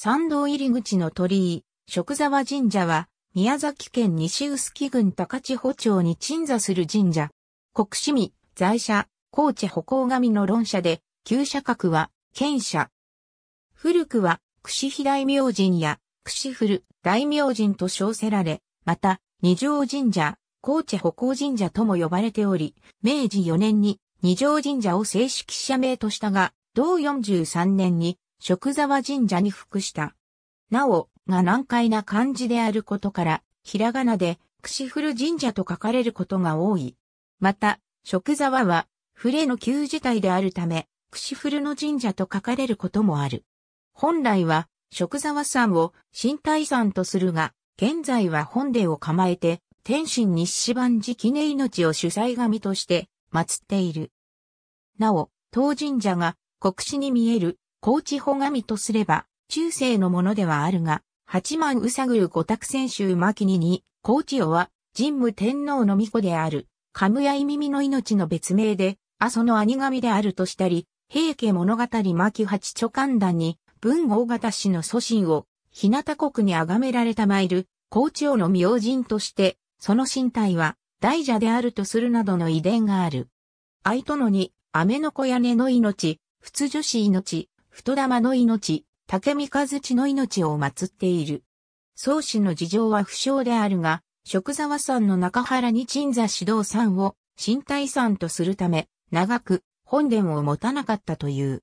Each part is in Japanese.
参道入り口の鳥居、食沢神社は、宮崎県西臼杵郡高千穂町に鎮座する神社。国市民、在社、高知歩行神の論者で、旧社格は、県社。古くは、串飛大明神や、串古大明神と称せられ、また、二条神社、高知歩行神社とも呼ばれており、明治4年に二条神社を正式社名としたが、同43年に食沢神社に服した。なお、が難解な漢字であることから、ひらがなで、串古神社と書かれることが多い。また、食沢は、触れの旧字体であるため、串古の神社と書かれることもある。本来は、食沢山を新体山とするが、現在は本殿を構えて、天神日誌番寺記念命を主催神として祀っている。なお、当神社が国史に見える高知穂神とすれば、中世のものではあるが、八幡うさぐる五託戦州巻にに、高知王は、神武天皇の御子である、カムヤイ耳の命の別名で、阿蘇の兄神であるとしたり、平家物語巻八著官団に、文豪型氏の祖神を、日向国に崇められた参る、高知王の明神として、その身体は、大蛇であるとするなどの遺伝がある。愛とのに、雨の子屋根の命、仏女子命、太玉の命、竹三日月の命を祀っている。宗氏の事情は不詳であるが、食沢山の中原に鎮座指導山を新体山とするため、長く本殿を持たなかったという。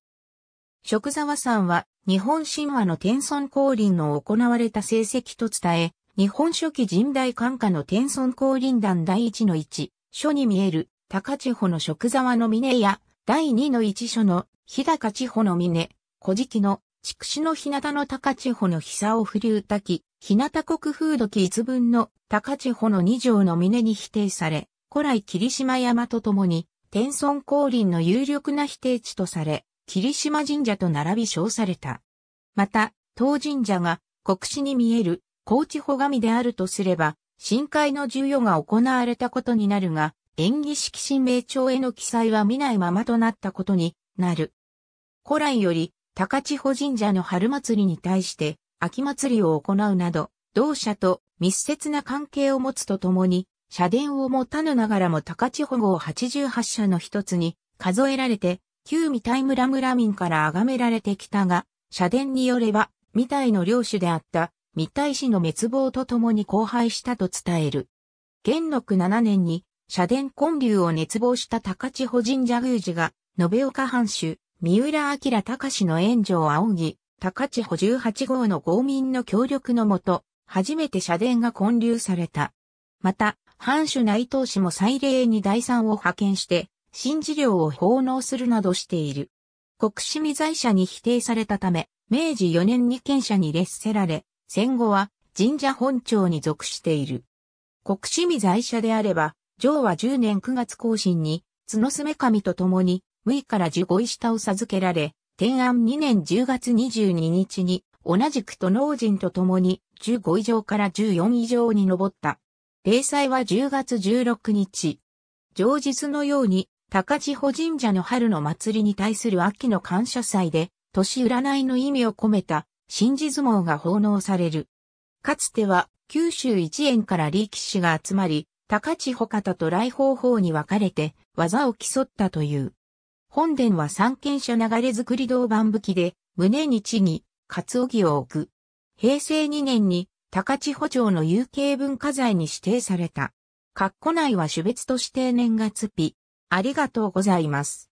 食沢山は日本神話の天孫降臨の行われた成績と伝え、日本初期神代官下の天孫降臨団第一の一、書に見える高千穂の食沢の峰や第二の一書の日高千穂の峰、古事記の、筑紫の日向の高千穂の久を振りたき、日向国風土記一文の高千穂の二条の峰に否定され、古来霧島山とともに、天孫降臨の有力な否定地とされ、霧島神社と並び称された。また、当神社が国史に見える高地穂神であるとすれば、深海の授与が行われたことになるが、演技式神明帳への記載は見ないままとなったことになる。古来より高千穂神社の春祭りに対して秋祭りを行うなど、同社と密接な関係を持つとともに、社殿を持たぬながらも高千穂号88社の一つに数えられて、旧三体村村民から崇められてきたが、社殿によれば、三体の領主であった三体氏の滅亡とともに荒廃したと伝える。元禄7年に社殿建立を熱望した高千穂神社宮司が、延岡藩主、三浦明隆の援助を仰ぎ、高千穂18号の合民の協力のもと、初めて社殿が建立された。また、藩主内藤氏も祭礼に第三を派遣して、新事業を奉納するなどしている。国史未在者に否定されたため、明治4年に県者に列せられ、戦後は神社本庁に属している。国史未在者であれば、上は10年9月更新に、角爪神と共に、位から十五位下を授けられ、天安2年10月22日に、同じく都農人と共に十五以上から十四以上に上った。例祭は10月16日。上日のように、高千穂神社の春の祭りに対する秋の感謝祭で、年占いの意味を込めた、神事相撲が奉納される。かつては、九州一円から力士が集まり、高千穂方と来方法に分かれて、技を競ったという。本殿は三軒所流れ造り銅板武きで、胸に地に、つおぎを置く。平成2年に、高千穂町の有形文化財に指定された。括弧内は種別として年月日。ありがとうございます。